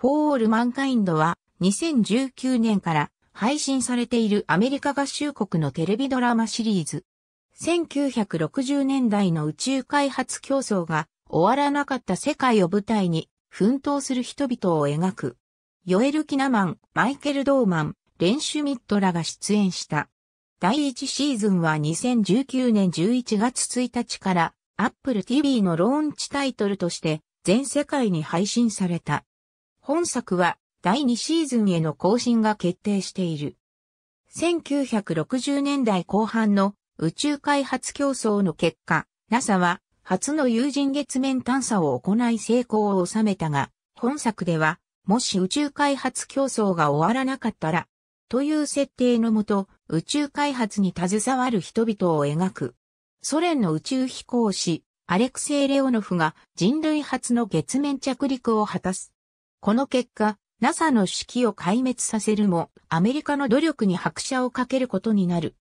フォーオ l l m a n k i は2019年から配信されているアメリカ合衆国のテレビドラマシリーズ。1960年代の宇宙開発競争が終わらなかった世界を舞台に奮闘する人々を描く。ヨエル・キナマン、マイケル・ドーマン、レン・シュミットらが出演した。第1シーズンは2019年11月1日から Apple TV のローンチタイトルとして全世界に配信された。本作は第2シーズンへの更新が決定している。1960年代後半の宇宙開発競争の結果、NASA は初の有人月面探査を行い成功を収めたが、本作では、もし宇宙開発競争が終わらなかったら、という設定のもと、宇宙開発に携わる人々を描く。ソ連の宇宙飛行士、アレクセイ・レオノフが人類初の月面着陸を果たす。この結果、NASA の指揮を壊滅させるも、アメリカの努力に拍車をかけることになる。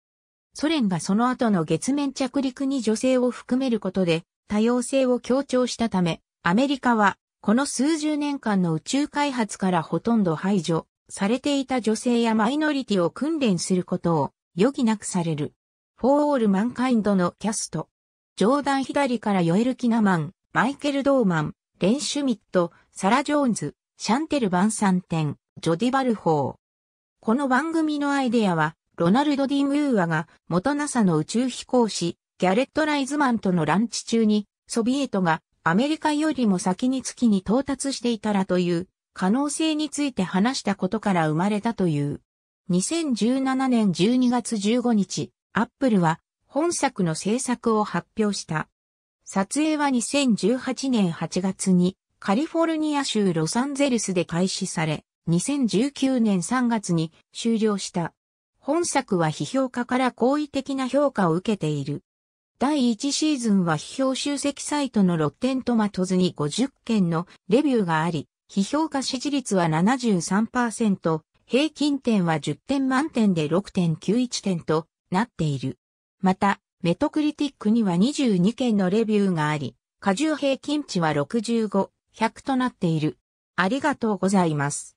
ソ連がその後の月面着陸に女性を含めることで、多様性を強調したため、アメリカは、この数十年間の宇宙開発からほとんど排除されていた女性やマイノリティを訓練することを余儀なくされる。フォーオールマンカインドのキャスト。ジョーダン左からヨエル・キナマン、マイケル・ドーマン、レン・シュミット、サラ・ジョーンズ、シャンテル・バンサンテン、ジョディ・バルホー。この番組のアイデアは、ロナルド・ディン・ウーアが、元 NASA の宇宙飛行士、ギャレット・ライズマンとのランチ中に、ソビエトがアメリカよりも先に月に到達していたらという可能性について話したことから生まれたという。2017年12月15日、アップルは本作の制作を発表した。撮影は2018年8月にカリフォルニア州ロサンゼルスで開始され、2019年3月に終了した。本作は批評家から好意的な評価を受けている。第1シーズンは批評集積サイトのロッテントマトズに50件のレビューがあり、批評家支持率は73%、平均点は10点満点で6.91点となっている。また、メトクリティックには22件のレビューがあり、過重平均値は65、100となっている。ありがとうございます。